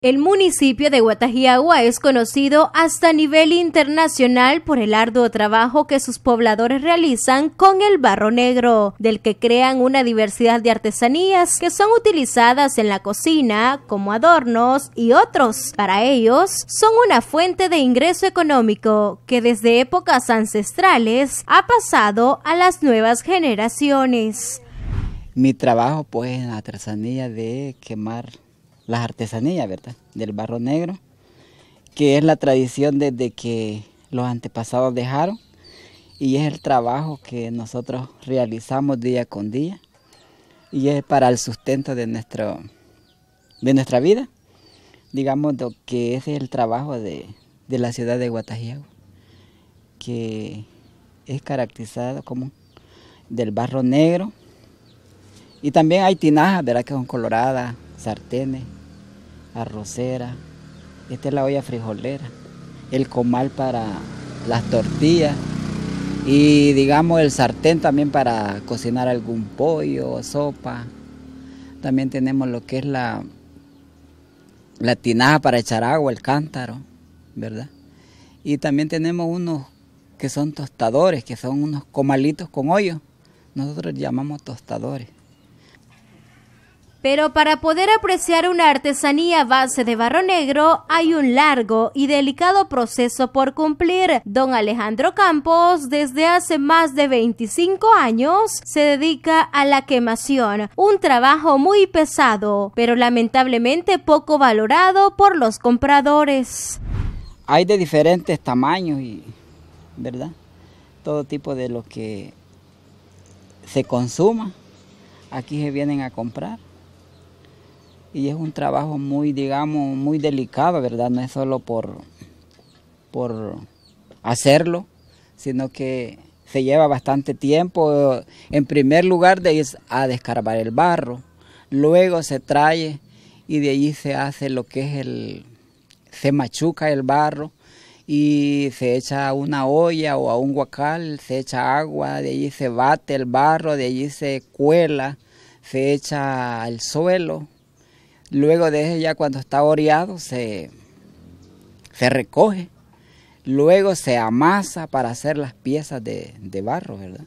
El municipio de Guatajiagua es conocido hasta nivel internacional por el arduo trabajo que sus pobladores realizan con el barro negro, del que crean una diversidad de artesanías que son utilizadas en la cocina, como adornos y otros. Para ellos, son una fuente de ingreso económico que desde épocas ancestrales ha pasado a las nuevas generaciones. Mi trabajo pues en la artesanía de quemar las artesanías, ¿verdad? Del barro negro, que es la tradición desde que los antepasados dejaron y es el trabajo que nosotros realizamos día con día y es para el sustento de, nuestro, de nuestra vida. Digamos que ese es el trabajo de, la ciudad de Guatajiago, que es caracterizado como del barro negro. Y también hay tinajas, ¿verdad? Que son coloradas, sartenes, arrocera, esta es la olla frijolera, el comal para las tortillas y digamos el sartén también para cocinar algún pollo, sopa. También tenemos lo que es la, la tinaja para echar agua, el cántaro, ¿verdad? Y también tenemos unos que son tostadores, que son unos comalitos con hoyo. Nosotros llamamos tostadores. Pero para poder apreciar una artesanía base de barro negro hay un largo y delicado proceso por cumplir. Don Alejandro Campos desde hace más de 25 años se dedica a la quemación, un trabajo muy pesado, pero lamentablemente poco valorado por los compradores. Hay de diferentes tamaños y, ¿verdad? Todo tipo de lo que se consuma. Aquí se vienen a comprar y es un trabajo muy, digamos, muy delicado, ¿verdad? No es solo por, por hacerlo, sino que se lleva bastante tiempo, en primer lugar, de ir a descarbar el barro, luego se trae y de allí se hace lo que es el, se machuca el barro y se echa a una olla o a un guacal, se echa agua, de allí se bate el barro, de allí se cuela, se echa al suelo, Luego de eso ya cuando está oreado se, recoge. Luego se amasa para hacer las piezas de, barro, ¿verdad?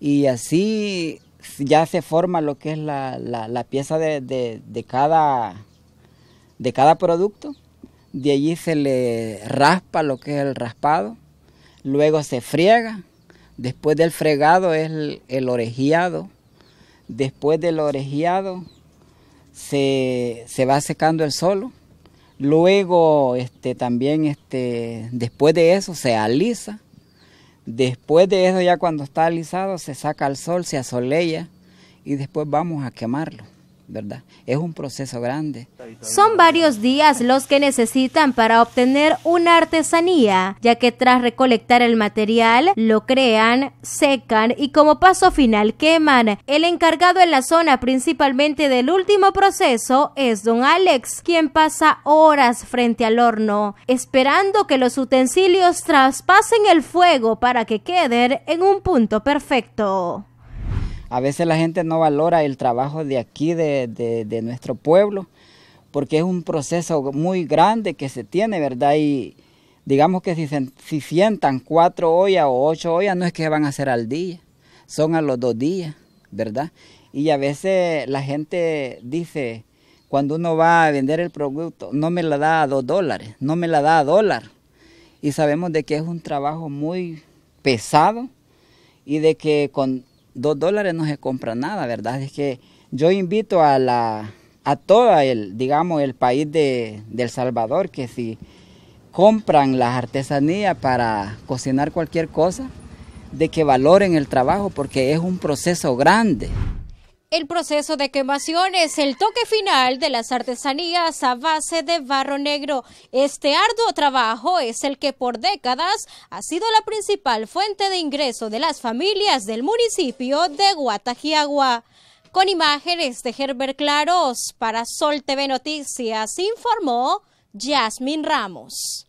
Y así ya se forma lo que es la, pieza de, cada, de cada producto. De allí se le raspa lo que es el raspado. Luego se friega. Después del fregado es el, el Después del orejeado se, va secando el solo. Luego, este, también este, después de eso se alisa. Después de eso, ya cuando está alisado, se saca al sol, se asolea y después vamos a quemarlo. Es un proceso grande. Son varios días los que necesitan para obtener una artesanía, ya que tras recolectar el material, lo crean, secan y como paso final queman. El encargado en la zona principalmente del último proceso es don Alex, quien pasa horas frente al horno, esperando que los utensilios traspasen el fuego para que queden en un punto perfecto. A veces la gente no valora el trabajo de aquí, de, de, nuestro pueblo, porque es un proceso muy grande que se tiene, ¿verdad? Y digamos que si, si sientan cuatro ollas o ocho ollas, no es que van a hacer al día, son a los dos días, ¿verdad? Y a veces la gente dice, cuando uno va a vender el producto, no me la da a dos dólares, no me la da a dólar. Y sabemos de que es un trabajo muy pesado y de que con dos dólares no se compra nada, ¿verdad? Es que yo invito a la todo el, digamos, el país de, de El Salvador, que si compran las artesanías para cocinar cualquier cosa, de que valoren el trabajo porque es un proceso grande el proceso de quemación es el toque final de las artesanías a base de barro negro. Este arduo trabajo es el que por décadas ha sido la principal fuente de ingreso de las familias del municipio de Guatajiagua. Con imágenes de Gerber Claros para Sol TV Noticias informó Yasmin Ramos.